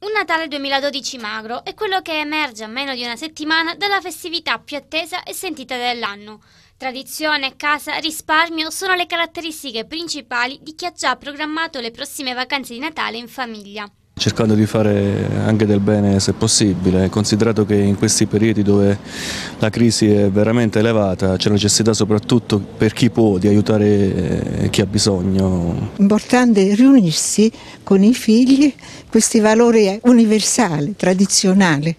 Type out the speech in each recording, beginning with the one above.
Un Natale 2012 magro è quello che emerge a meno di una settimana dalla festività più attesa e sentita dell'anno. Tradizione, casa, risparmio sono le caratteristiche principali di chi ha già programmato le prossime vacanze di Natale in famiglia cercando di fare anche del bene se possibile, considerato che in questi periodi dove la crisi è veramente elevata c'è necessità soprattutto per chi può di aiutare eh, chi ha bisogno. Importante riunirsi con i figli questi valori universali, tradizionali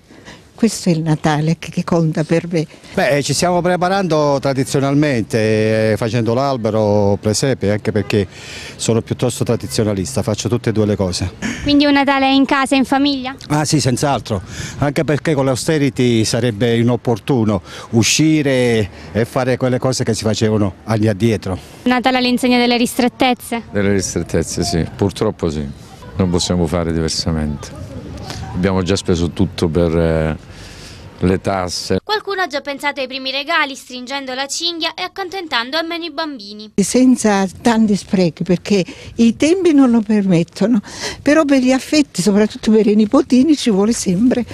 questo è il Natale che conta per me. Beh, ci stiamo preparando tradizionalmente, eh, facendo l'albero, presepe, anche perché sono piuttosto tradizionalista, faccio tutte e due le cose. Quindi un Natale in casa, in famiglia? Ah sì, senz'altro, anche perché con l'austerity sarebbe inopportuno uscire e fare quelle cose che si facevano anni addietro. Natale all'insegna delle ristrettezze? Delle ristrettezze sì, purtroppo sì, non possiamo fare diversamente. Abbiamo già speso tutto per eh, le tasse. Qualcuno ha già pensato ai primi regali stringendo la cinghia e accontentando almeno i bambini. Senza tanti sprechi perché i tempi non lo permettono, però per gli affetti, soprattutto per i nipotini, ci vuole sempre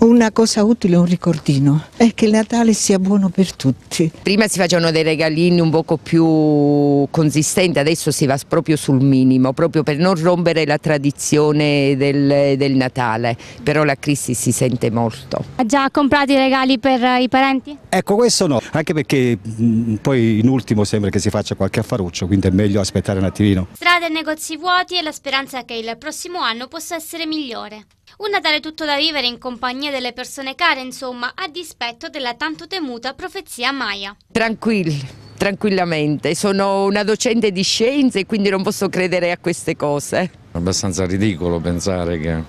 una cosa utile, un ricordino. E che il Natale sia buono per tutti. Prima si facevano dei regalini un poco più consistenti, adesso si va proprio sul minimo, proprio per non rompere la tradizione del, del Natale, però la crisi si sente molto. Ha già comprato comprato i regali per eh, i parenti? Ecco questo no, anche perché mh, mm, poi in ultimo sembra che si faccia qualche affaruccio, quindi è meglio aspettare un attimino. Strade e negozi vuoti e la speranza che il prossimo anno possa essere migliore. Un Natale tutto da vivere in compagnia delle persone care, insomma, a dispetto della tanto temuta profezia Maya. Tranquilli, tranquillamente. Sono una docente di scienze e quindi non posso credere a queste cose. È abbastanza ridicolo pensare che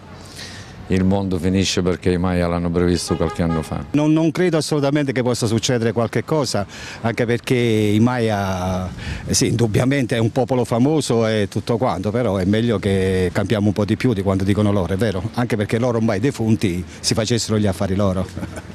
il mondo finisce perché i Maya l'hanno previsto qualche anno fa. Non, non, credo assolutamente che possa succedere qualche cosa, anche perché i Maya, sì, indubbiamente è un popolo famoso e tutto quanto, però è meglio che cambiamo un po' di più di quanto dicono loro, è vero? Anche perché loro ormai defunti si facessero gli affari loro.